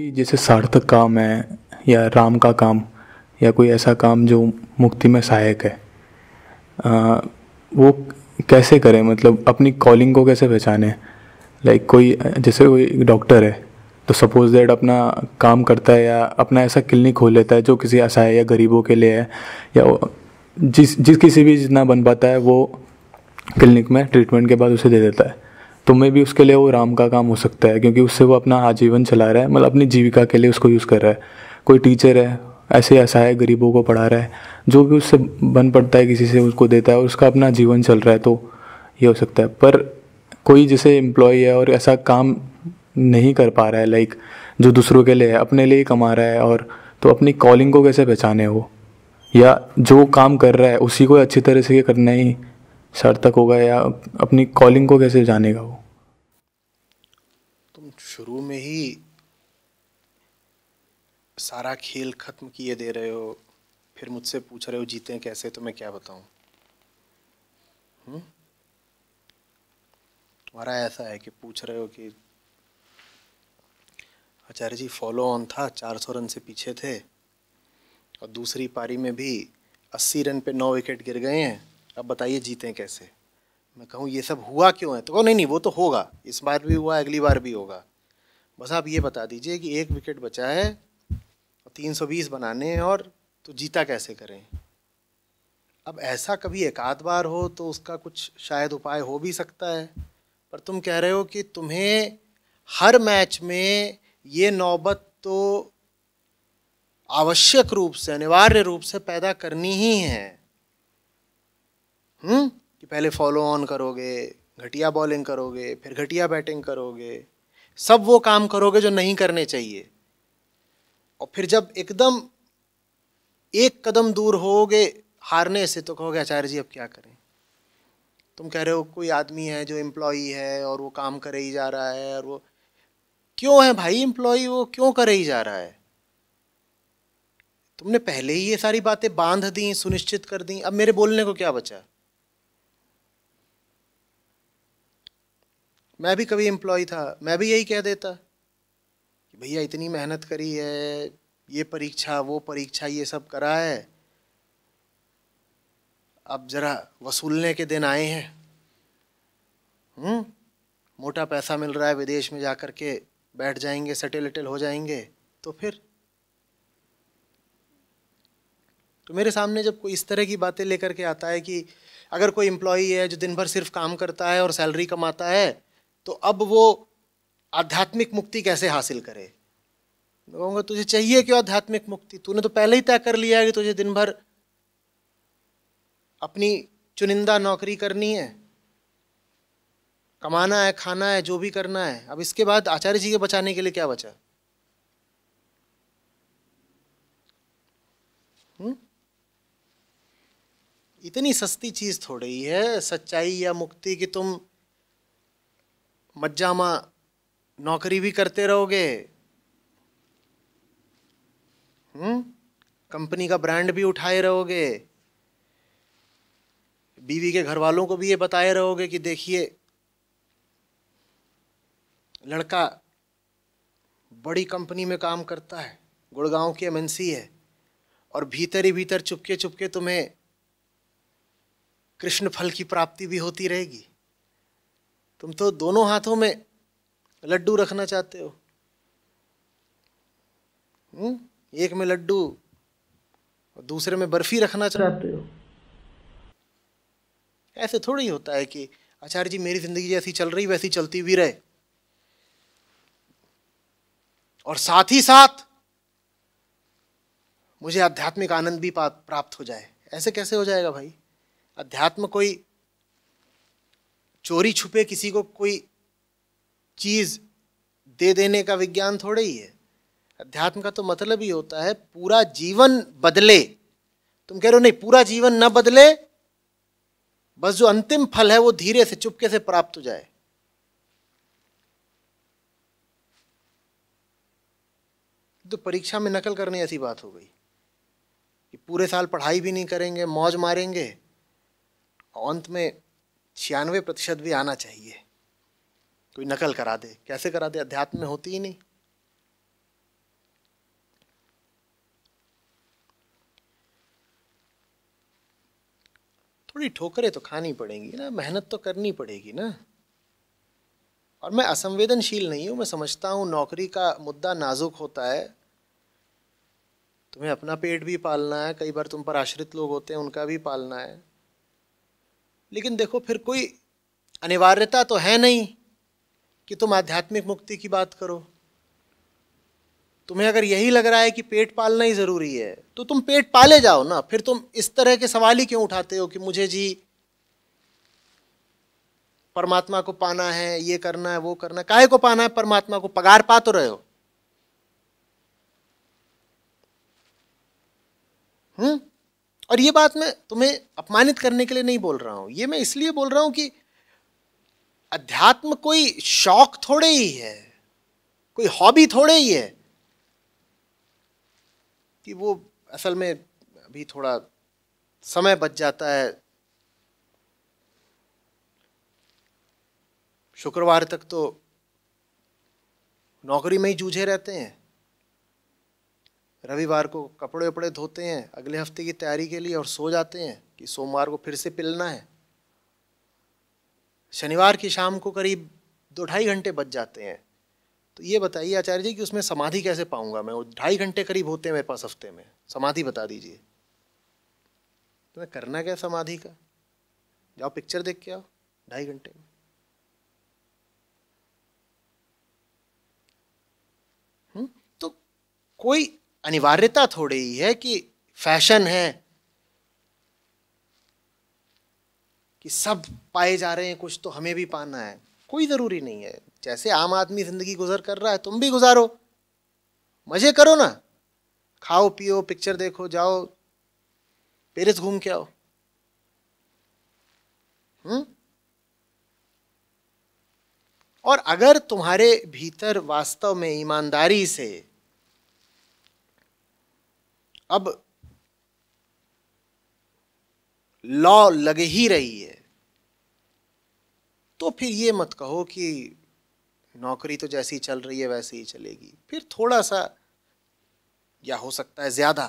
भी जैसे सार्थक काम है या राम का काम या कोई ऐसा काम जो मुक्ति में सहायक है आ, वो कैसे करें मतलब अपनी कॉलिंग को कैसे पहचाने लाइक कोई जैसे कोई डॉक्टर है तो सपोज दैट अपना काम करता है या अपना ऐसा क्लिनिक खोल लेता है जो किसी असहाय या गरीबों के लिए है या जिस जिस किसी भी जितना बन पाता है वो क्लिनिक में ट्रीटमेंट के बाद उसे दे देता है तो मे भी उसके लिए वो राम का काम हो सकता है क्योंकि उससे वो अपना आजीवन चला रहा है मतलब अपनी जीविका के लिए उसको यूज़ कर रहा है कोई टीचर है ऐसे है गरीबों को पढ़ा रहा है जो भी उससे बन पड़ता है किसी से उसको देता है और उसका अपना जीवन चल रहा है तो ये हो सकता है पर कोई जैसे एम्प्लॉय है और ऐसा काम नहीं कर पा रहा है लाइक जो दूसरों के लिए है अपने लिए कमा रहा है और तो अपनी कॉलिंग को कैसे पहचाने वो या जो काम कर रहा है उसी को अच्छी तरह से करना ही तक होगा या अपनी कॉलिंग को कैसे जानेगा वो तुम शुरू में ही सारा खेल खत्म किए दे रहे हो फिर मुझसे पूछ रहे हो जीते कैसे तो मैं क्या बताऊं हम्म? तुम्हारा ऐसा है कि पूछ रहे हो कि आचार्य जी फॉलो ऑन था 400 रन से पीछे थे और दूसरी पारी में भी 80 रन पे नौ विकेट गिर गए हैं अब बताइए जीते कैसे मैं कहूँ ये सब हुआ क्यों है तो कहो नहीं नहीं वो तो होगा इस बार भी हुआ अगली बार भी होगा बस आप ये बता दीजिए कि एक विकेट बचा है और 320 बनाने हैं और तो जीता कैसे करें अब ऐसा कभी एक आध बार हो तो उसका कुछ शायद उपाय हो भी सकता है पर तुम कह रहे हो कि तुम्हें हर मैच में ये नौबत तो आवश्यक रूप से अनिवार्य रूप से पैदा करनी ही है हुँ? हम्म? कि पहले फॉलो ऑन करोगे घटिया बॉलिंग करोगे फिर घटिया बैटिंग करोगे सब वो काम करोगे जो नहीं करने चाहिए और फिर जब एकदम एक कदम दूर होगे हारने से तो कहोगे आचार्य जी अब क्या करें तुम कह रहे हो कोई आदमी है जो एम्प्लॉई है और वो काम करे ही जा रहा है और वो क्यों है भाई एम्प्लॉई वो क्यों करे ही जा रहा है तुमने पहले ही ये सारी बातें बांध दी सुनिश्चित कर दी अब मेरे बोलने को क्या बचा मैं भी कभी एम्प्लॉय था मैं भी यही कह देता कि भैया इतनी मेहनत करी है ये परीक्षा वो परीक्षा ये सब करा है अब ज़रा वसूलने के दिन आए हैं हम्म मोटा पैसा मिल रहा है विदेश में जा कर के बैठ जाएंगे सटे लिटल हो जाएंगे तो फिर तो मेरे सामने जब कोई इस तरह की बातें लेकर के आता है कि अगर कोई एम्प्लॉई है जो दिन भर सिर्फ काम करता है और सैलरी कमाता है तो अब वो आध्यात्मिक मुक्ति कैसे हासिल करे कहूँगा तुझे चाहिए क्यों आध्यात्मिक मुक्ति तूने तो पहले ही तय कर लिया है कि तुझे दिन भर अपनी चुनिंदा नौकरी करनी है कमाना है खाना है जो भी करना है अब इसके बाद आचार्य जी के बचाने के लिए क्या बचा हुँ? इतनी सस्ती चीज थोड़ी है सच्चाई या मुक्ति कि तुम मज्जामा नौकरी भी करते रहोगे हम्म कंपनी का ब्रांड भी उठाए रहोगे बीवी के घर वालों को भी ये बताए रहोगे कि देखिए लड़का बड़ी कंपनी में काम करता है गुड़गांव की एमएनसी है और भीतर ही भीतर चुपके चुपके तुम्हें कृष्ण फल की प्राप्ति भी होती रहेगी तुम तो दोनों हाथों में लड्डू रखना चाहते हो हुँ? हम्म? एक में लड्डू और दूसरे में बर्फी रखना चाहते हो ऐसे थोड़ी होता है कि आचार्य जी मेरी जिंदगी जैसी चल रही वैसी चलती भी रहे और साथ ही साथ मुझे आध्यात्मिक आनंद भी प्राप्त हो जाए ऐसे कैसे हो जाएगा भाई अध्यात्म कोई चोरी छुपे किसी को कोई चीज़ दे देने का विज्ञान थोड़ा ही है अध्यात्म का तो मतलब ही होता है पूरा जीवन बदले तुम कह रहे हो नहीं पूरा जीवन न बदले बस जो अंतिम फल है वो धीरे से चुपके से प्राप्त हो जाए तो परीक्षा में नकल करने ऐसी बात हो गई कि पूरे साल पढ़ाई भी नहीं करेंगे मौज मारेंगे अंत में छियानवे प्रतिशत भी आना चाहिए कोई नकल करा दे कैसे करा दे अध्यात्म में होती ही नहीं थोड़ी ठोकरें तो खानी पड़ेंगी ना मेहनत तो करनी पड़ेगी ना और मैं असंवेदनशील नहीं हूँ मैं समझता हूँ नौकरी का मुद्दा नाजुक होता है तुम्हें अपना पेट भी पालना है कई बार तुम पर आश्रित लोग होते हैं उनका भी पालना है लेकिन देखो फिर कोई अनिवार्यता तो है नहीं कि तुम आध्यात्मिक मुक्ति की बात करो तुम्हें अगर यही लग रहा है कि पेट पालना ही ज़रूरी है तो तुम पेट पाले जाओ ना फिर तुम इस तरह के सवाल ही क्यों उठाते हो कि मुझे जी परमात्मा को पाना है ये करना है वो करना है काहे को पाना है परमात्मा को पगार पा तो रहे हो हम्म और ये बात मैं तुम्हें अपमानित करने के लिए नहीं बोल रहा हूं ये मैं इसलिए बोल रहा हूं कि अध्यात्म कोई शौक थोड़े ही है कोई हॉबी थोड़े ही है कि वो असल में अभी थोड़ा समय बच जाता है शुक्रवार तक तो नौकरी में ही जूझे रहते हैं रविवार को कपड़े वपड़े धोते हैं अगले हफ्ते की तैयारी के लिए और सो जाते हैं कि सोमवार को फिर से पिलना है शनिवार की शाम को करीब दो ढाई घंटे बच जाते हैं तो ये बताइए आचार्य जी कि उसमें समाधि कैसे पाऊंगा मैं वो ढाई घंटे करीब होते हैं मेरे पास हफ्ते में समाधि बता दीजिए तो मैं करना क्या समाधि का जाओ पिक्चर देख के आओ ढाई घंटे में हम्म, तो कोई अनिवार्यता थोड़ी ही है कि फैशन है कि सब पाए जा रहे हैं कुछ तो हमें भी पाना है कोई ज़रूरी नहीं है जैसे आम आदमी ज़िंदगी गुजर कर रहा है तुम भी गुजारो मज़े करो ना खाओ पियो पिक्चर देखो जाओ पेरिस घूम के आओ हुँ? हम्म? और अगर तुम्हारे भीतर वास्तव में ईमानदारी से अब लॉ लग ही रही है तो फिर ये मत कहो कि नौकरी तो जैसी चल रही है वैसे ही चलेगी फिर थोड़ा सा या हो सकता है ज़्यादा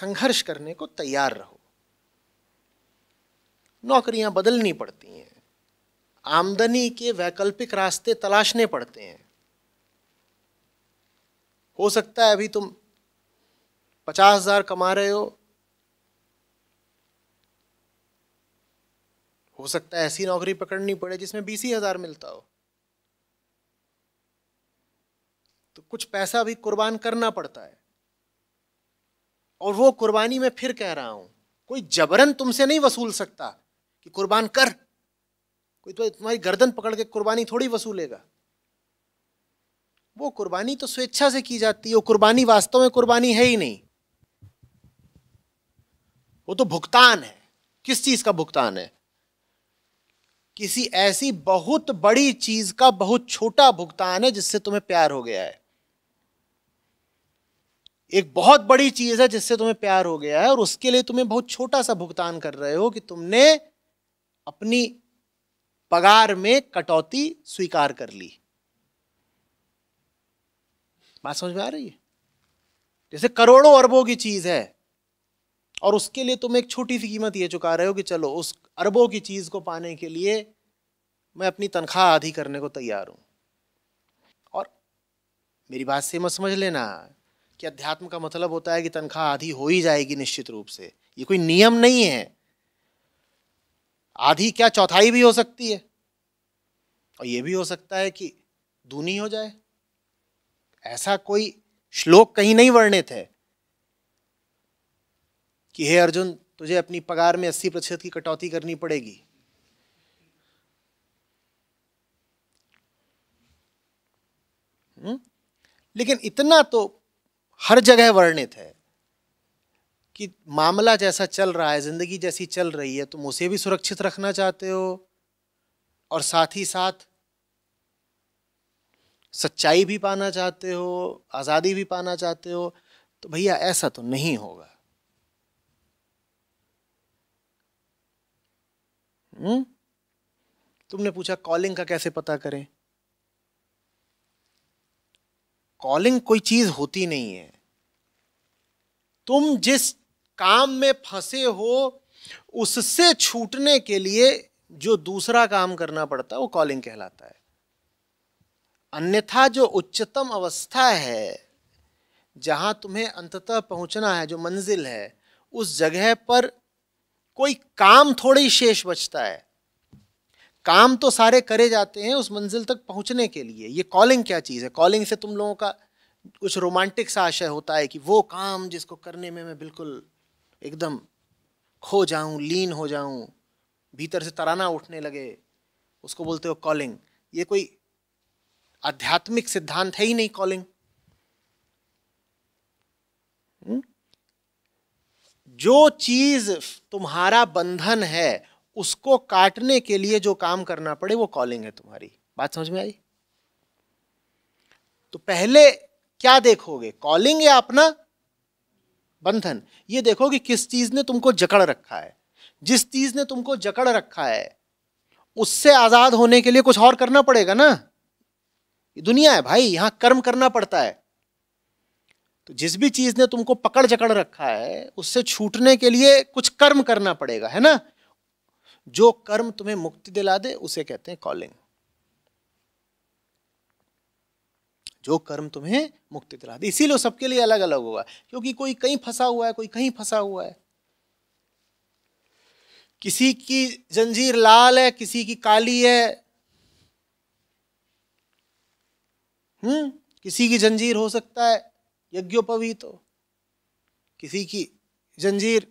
संघर्ष करने को तैयार रहो नौकरियां बदलनी पड़ती हैं आमदनी के वैकल्पिक रास्ते तलाशने पड़ते हैं हो सकता है अभी तुम पचास हजार कमा रहे हो हो सकता है ऐसी नौकरी पकड़नी पड़े जिसमें बीस ही हजार मिलता हो तो कुछ पैसा भी कुर्बान करना पड़ता है और वो कुर्बानी मैं फिर कह रहा हूं कोई जबरन तुमसे नहीं वसूल सकता कि कुर्बान कर कोई तो तुम्हारी गर्दन पकड़ के कुर्बानी थोड़ी वसूलेगा वो कुर्बानी तो स्वेच्छा से की जाती है वो कुर्बानी वास्तव में कुर्बानी है ही नहीं वो तो भुगतान है किस चीज का भुगतान है किसी ऐसी बहुत बड़ी चीज का बहुत छोटा भुगतान है जिससे तुम्हें प्यार हो गया है एक बहुत बड़ी चीज है जिससे तुम्हें प्यार हो गया है और उसके लिए तुम्हें बहुत छोटा सा भुगतान कर रहे हो कि तुमने अपनी पगार में कटौती स्वीकार कर ली बात समझ में आ रही है जैसे करोड़ों अरबों की चीज है और उसके लिए तुम एक छोटी सी कीमत ये चुका रहे हो कि चलो उस अरबों की चीज़ को पाने के लिए मैं अपनी तनख्वाह आधी करने को तैयार हूँ और मेरी बात से मत समझ लेना कि अध्यात्म का मतलब होता है कि तनख्वाह आधी हो ही जाएगी निश्चित रूप से ये कोई नियम नहीं है आधी क्या चौथाई भी हो सकती है और ये भी हो सकता है कि दूनी हो जाए ऐसा कोई श्लोक कहीं नहीं वर्णित है कि हे अर्जुन तुझे अपनी पगार में अस्सी प्रतिशत की कटौती करनी पड़ेगी हम्म? लेकिन इतना तो हर जगह वर्णित है कि मामला जैसा चल रहा है ज़िंदगी जैसी चल रही है तुम उसे भी सुरक्षित रखना चाहते हो और साथ ही साथ सच्चाई भी पाना चाहते हो आज़ादी भी पाना चाहते हो तो भैया ऐसा तो नहीं होगा हुँ? हम्म? तुमने पूछा कॉलिंग का कैसे पता करें कॉलिंग कोई चीज होती नहीं है तुम जिस काम में फंसे हो उससे छूटने के लिए जो दूसरा काम करना पड़ता है वो कॉलिंग कहलाता है अन्यथा जो उच्चतम अवस्था है जहां तुम्हें अंततः पहुंचना है जो मंजिल है उस जगह पर कोई काम थोड़ी शेष बचता है काम तो सारे करे जाते हैं उस मंजिल तक पहुंचने के लिए ये कॉलिंग क्या चीज़ है कॉलिंग से तुम लोगों का कुछ रोमांटिक सा आशय होता है कि वो काम जिसको करने में मैं बिल्कुल एकदम खो जाऊं लीन हो जाऊं भीतर से तराना उठने लगे उसको बोलते हो कॉलिंग ये कोई आध्यात्मिक सिद्धांत है ही नहीं कॉलिंग जो चीज तुम्हारा बंधन है उसको काटने के लिए जो काम करना पड़े वो कॉलिंग है तुम्हारी बात समझ में आई तो पहले क्या देखोगे कॉलिंग या अपना बंधन ये देखो कि किस चीज ने तुमको जकड़ रखा है जिस चीज ने तुमको जकड़ रखा है उससे आजाद होने के लिए कुछ और करना पड़ेगा ना दुनिया है भाई यहां कर्म करना पड़ता है तो जिस भी चीज़ ने तुमको पकड़ जकड़ रखा है उससे छूटने के लिए कुछ कर्म करना पड़ेगा है ना जो कर्म तुम्हें मुक्ति दिला दे उसे कहते हैं कॉलिंग जो कर्म तुम्हें मुक्ति दिला दे इसीलिए सबके लिए अलग अलग होगा क्योंकि कोई कहीं फंसा हुआ है कोई कहीं फंसा हुआ है किसी की जंजीर लाल है किसी की काली है हम्म किसी की जंजीर हो सकता है यज्ञोपवीत हो किसी की जंजीर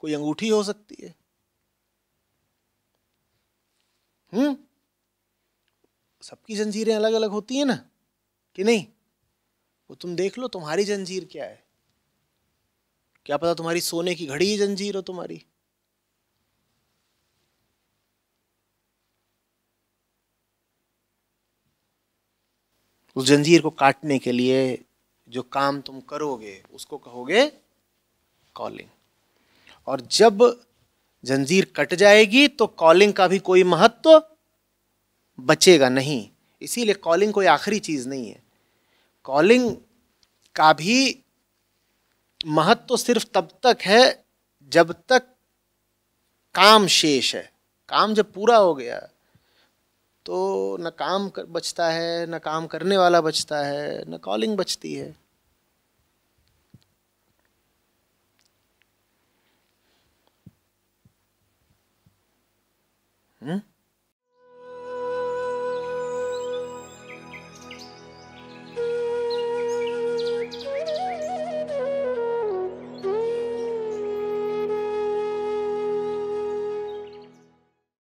कोई अंगूठी हो सकती है हम्म सबकी जंजीरें अलग अलग होती हैं ना कि नहीं वो तुम देख लो तुम्हारी जंजीर क्या है क्या पता तुम्हारी सोने की घड़ी ही जंजीर हो तुम्हारी उस जंजीर को काटने के लिए जो काम तुम करोगे उसको कहोगे कॉलिंग और जब जंजीर कट जाएगी तो कॉलिंग का भी कोई महत्व बचेगा नहीं इसीलिए कॉलिंग कोई आखिरी चीज़ नहीं है कॉलिंग का भी महत्व तो सिर्फ तब तक है जब तक काम शेष है काम जब पूरा हो गया तो न काम कर बचता है न काम करने वाला बचता है न कॉलिंग बचती है हुँ? हम्म?